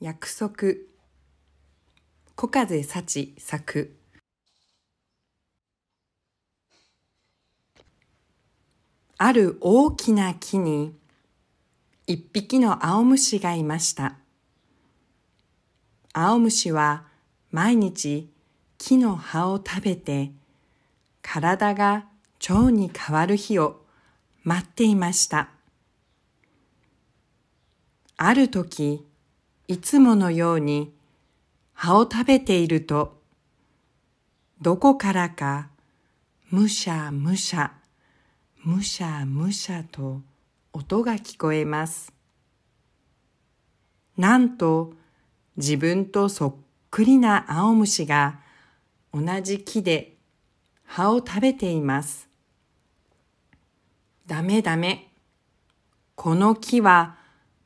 約束小風幸作ある大きな木に一匹の青虫がいました。青虫は毎日木の葉を食べて体が蝶に変わる日を待っていました。ある時、いつものように葉を食べていると、どこからかむしゃむしゃ、むしゃむしゃと音が聞こえます。なんと自分とそっくりな青虫が同じ木で葉を食べています。ダメダメ。この木は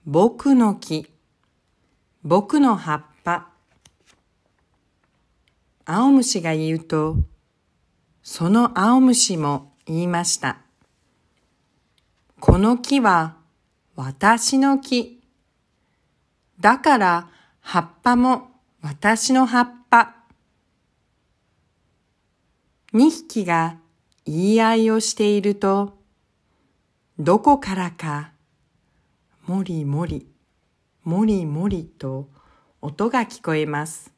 僕の木。僕の葉っぱ。青虫が言うと、その青虫も言いました。この木は私の木。だから葉っぱも私の葉っぱ。二匹が言い合いをしていると、どこからか、もりもり。もりもりと音が聞こえます。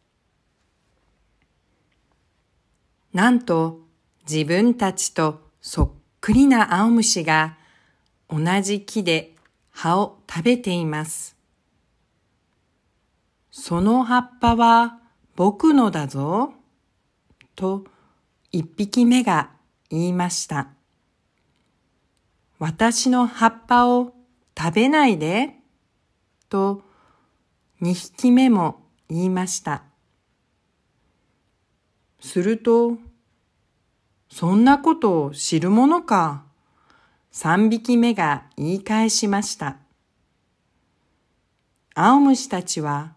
なんと自分たちとそっくりな青虫が同じ木で葉を食べています。その葉っぱは僕のだぞ、と一匹目が言いました。私の葉っぱを食べないで。と2匹目も言いました。すると、そんなことを知るものか。3匹目が言い返しました。青虫たちは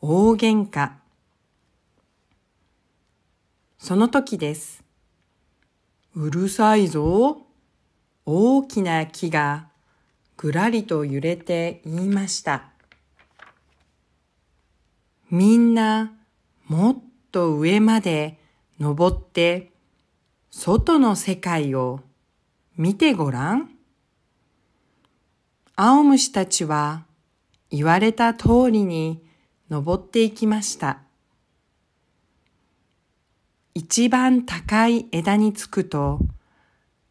大喧嘩。その時です。うるさいぞ。大きな木がぐらりと揺れて言いました。みんなもっと上まで登って外の世界を見てごらん。青虫たちは言われた通りに登っていきました。一番高い枝につくと、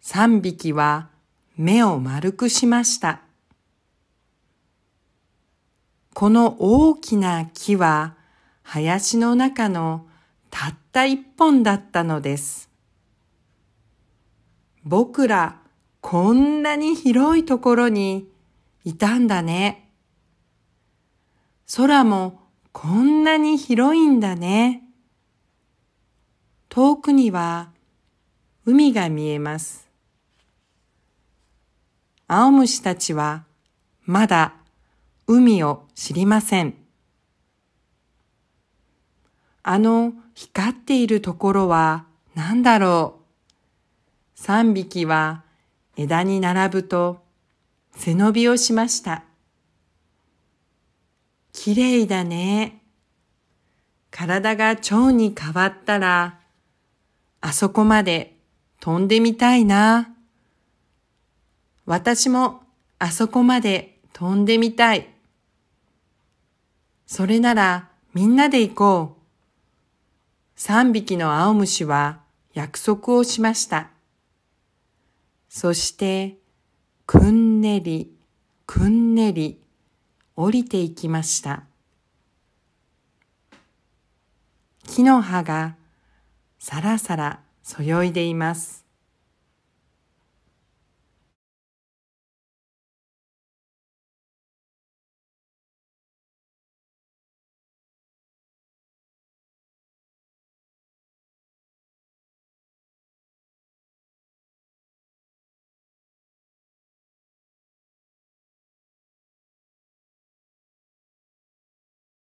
三匹は目を丸くしました。この大きな木は林の中のたった一本だったのです。僕らこんなに広いところにいたんだね。空もこんなに広いんだね。遠くには海が見えます。青虫たちはまだ海を知りません。あの光っているところは何だろう。三匹は枝に並ぶと背伸びをしました。きれいだね。体が蝶に変わったら、あそこまで飛んでみたいな。私もあそこまで飛んでみたい。それならみんなで行こう。三匹の青虫は約束をしました。そして、くんねり、くんねり、降りていきました。木の葉がさらさらそよいでいます。